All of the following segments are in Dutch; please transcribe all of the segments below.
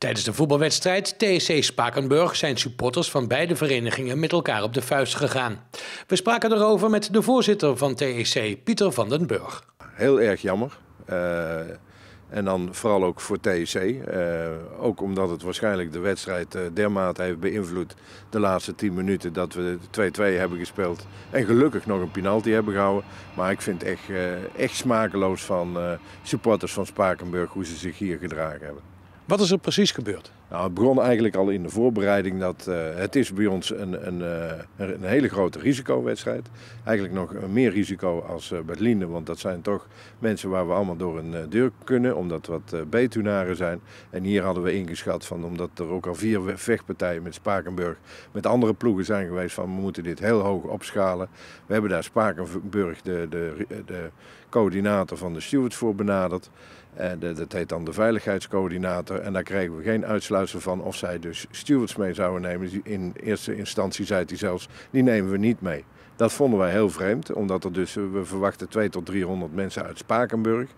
Tijdens de voetbalwedstrijd TSC Spakenburg zijn supporters van beide verenigingen met elkaar op de vuist gegaan. We spraken erover met de voorzitter van TEC, Pieter van den Burg. Heel erg jammer. Eh, en dan vooral ook voor TSC. Eh, ook omdat het waarschijnlijk de wedstrijd uh, dermate heeft beïnvloed de laatste 10 minuten dat we 2-2 hebben gespeeld. En gelukkig nog een penalty hebben gehouden. Maar ik vind het echt, echt smakeloos van supporters van Spakenburg hoe ze zich hier gedragen hebben. Wat is er precies gebeurd? Nou, het begon eigenlijk al in de voorbereiding dat eh, het is bij ons een, een, eh, een hele grote risicowedstrijd. Eigenlijk nog meer risico als uh, want dat zijn toch mensen waar we allemaal door een deur kunnen, omdat wat uh, betunaren zijn. En hier hadden we ingeschat van, omdat er ook al vier vechtpartijen met Spakenburg, met andere ploegen zijn geweest, van we moeten dit heel hoog opschalen. We hebben daar Spakenburg, de, de, de coördinator van de stewards voor benaderd. En de, dat heet dan de veiligheidscoördinator. En daar kregen we geen uitsluiting van of zij dus stewards mee zouden nemen. In eerste instantie zei hij zelfs, die nemen we niet mee. Dat vonden wij heel vreemd, omdat er dus, we verwachten 200 tot 300 mensen uit Spakenburg.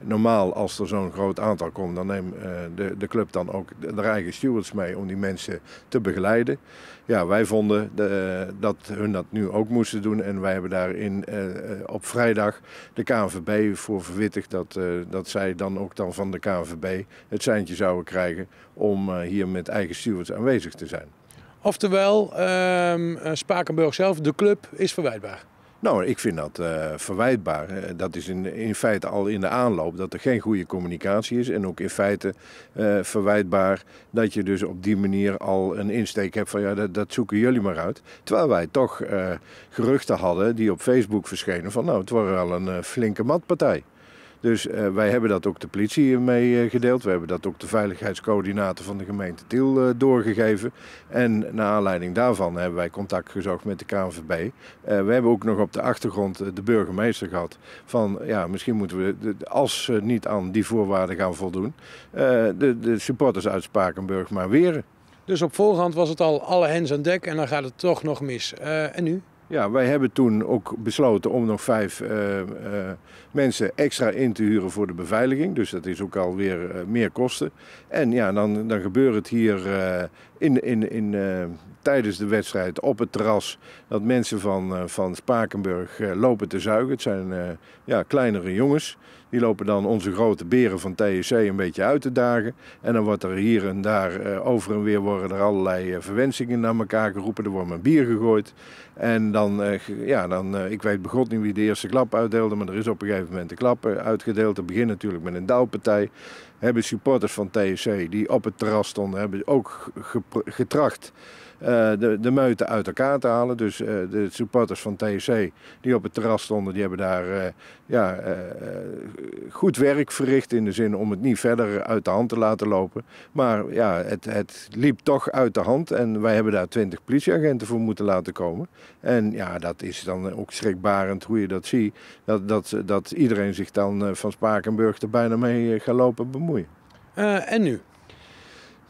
Normaal, als er zo'n groot aantal komt, dan neemt eh, de, de club dan ook de eigen stewards mee om die mensen te begeleiden. Ja, wij vonden de, dat hun dat nu ook moesten doen. En wij hebben daarin eh, eh, op vrijdag de KNVB voor verwittigd dat, eh, dat zij dan ook dan van de KNVB het seintje zouden krijgen om hier met eigen stewards aanwezig te zijn. Oftewel, ehm, eh, Spakenburg zelf, de club, is verwijtbaar. Nou, ik vind dat eh, verwijtbaar. Eh, dat is in, in feite al in de aanloop dat er geen goede communicatie is. En ook in feite verwijtbaar dat je dus op die manier al een insteek hebt van ja, dat, dat zoeken jullie maar uit. Terwijl wij toch geruchten hadden die op Facebook verschenen van nou, het wordt wel een flinke matpartij. Dus eh, wij hebben dat ook de politie mee eh, gedeeld. We hebben dat ook de veiligheidscoördinator van de gemeente Tiel eh, doorgegeven. En naar aanleiding daarvan hebben wij contact gezocht met de KNVB. we hebben ook nog op de achtergrond de burgemeester gehad. Van ja, misschien moeten we, als ze niet aan die voorwaarden gaan voldoen, de, de supporters uit Spakenburg maar weren. Dus op voorhand was het al alle hens aan dek en dan gaat het toch nog mis. en nu? Ja, wij hebben toen ook besloten om nog vijf eh, eh, mensen extra in te huren voor de beveiliging. Dus dat is ook alweer eh, meer kosten. En ja, dan, dan gebeurt het hier in, in, in tijdens de wedstrijd op het terras dat mensen van, eh, van Spakenburg eh, lopen te zuigen. Het zijn eh, ja, kleinere jongens. Die lopen dan onze grote beren van TSC een beetje uit te dagen. En dan wordt er hier en daar over en weer worden er allerlei verwensingen naar elkaar geroepen. Er wordt een bier gegooid. En dan, ja, dan ik weet begot niet wie de eerste klap uitdeelde, maar er is op een gegeven moment de klap uitgedeeld. Het begint natuurlijk met een douwpartij. Hebben supporters van TSC die op het terras stonden, hebben ook getracht eh, de, de uit elkaar te halen. Dus eh, de supporters van TSC die op het terras stonden, die hebben daar eh, ja, goed werk verricht. In de zin om het niet verder uit de hand te laten lopen. Maar ja, het, het liep toch uit de hand. En wij hebben daar twintig politieagenten voor moeten laten komen. En ja, dat is dan ook schrikbarend hoe je dat ziet. Dat, dat, dat iedereen zich dan van Spakenburg er bijna mee gaat lopen bemoeien. en nu?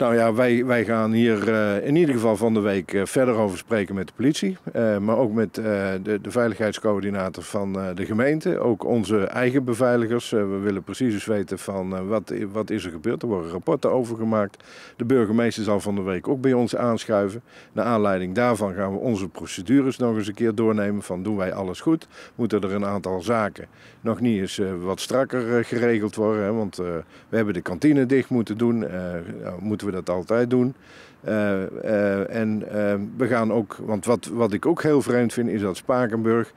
Nou ja, wij, wij gaan hier eh, in ieder geval van de week eh, verder over spreken met de politie. Eh, maar ook met de, de, veiligheidscoördinator van de gemeente. Ook onze eigen beveiligers. we willen precies eens weten van wat, wat is er gebeurd. Er worden rapporten over gemaakt. De burgemeester zal van de week ook bij ons aanschuiven. Naar aanleiding daarvan gaan we onze procedures nog eens een keer doornemen. Van doen wij alles goed? Moeten er een aantal zaken nog niet eens wat strakker geregeld worden? Hè? Want we hebben de kantine dicht moeten doen. Nou, moeten we we dat altijd doen. Eh, eh, en ehm, we gaan ook, want wat, wat ik ook heel vreemd vind, is dat Spakenburg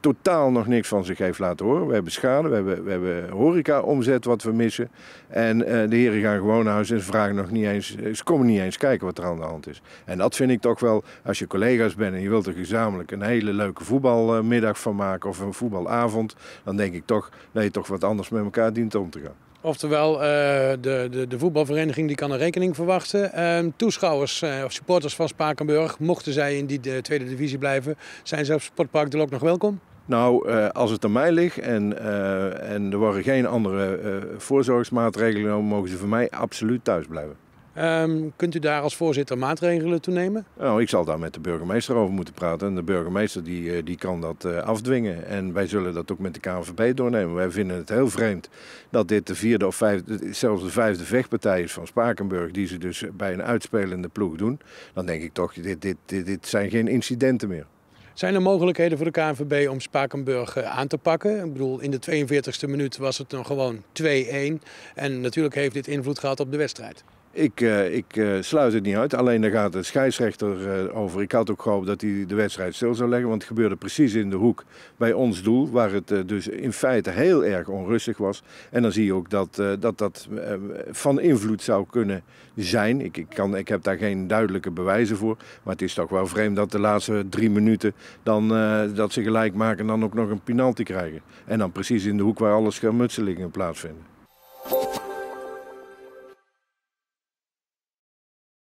totaal nog niks van zich heeft laten horen. We hebben schade, we hebben, we hebben horeca-omzet wat we missen. En eh, de heren gaan gewoon naar huis en ze vragen nog niet eens, ze komen niet eens kijken wat er aan de hand is. En dat vind ik toch wel, als je collega's bent en je wilt er gezamenlijk een hele leuke voetbalmiddag van maken of een voetbalavond, dan denk ik toch dat je toch wat anders met elkaar dient om te gaan. Oftewel, eh, de, de, de, voetbalvereniging die kan een rekening verwachten. Ehm, toeschouwers eh, of supporters van Spakenburg, mochten zij in die tweede divisie blijven, zijn ze op Sportpark de Lok nog welkom? Nou, eh, als het aan mij ligt en, en er worden geen andere voorzorgsmaatregelen mogen ze voor mij absoluut thuis blijven. Ehm, kunt u daar als voorzitter maatregelen toe nemen? Nou, ik zal daar met de burgemeester over moeten praten. En de burgemeester die, eh, die kan dat eh, afdwingen. En wij zullen dat ook met de KNVB doornemen. Wij vinden het heel vreemd dat dit de vierde of vijfde, zelfs de vijfde vechtpartij is van Spakenburg. Die ze dus bij een uitspelende ploeg doen. Dan denk ik toch, dit, dit, dit, dit zijn geen incidenten meer. Zijn er mogelijkheden voor de KNVB om Spakenburg eh, aan te pakken? Ik bedoel, in de 42e minuut was het dan gewoon 2-1. En natuurlijk heeft dit invloed gehad op de wedstrijd. Ik, eh, ik eh, sluit het niet uit. Alleen daar gaat de scheidsrechter eh, over. Ik had ook gehoopt dat hij de wedstrijd stil zou leggen. Want het gebeurde precies in de hoek bij ons doel. Waar het dus in feite heel erg onrustig was. En dan zie je ook dat dat, dat van invloed zou kunnen zijn. Ik, ik, kan, ik heb daar geen duidelijke bewijzen voor. Maar het is toch wel vreemd dat de laatste drie minuten dan, dat ze gelijk maken. En dan ook nog een penalty krijgen. En dan precies in de hoek waar alle schermutselingen plaatsvinden.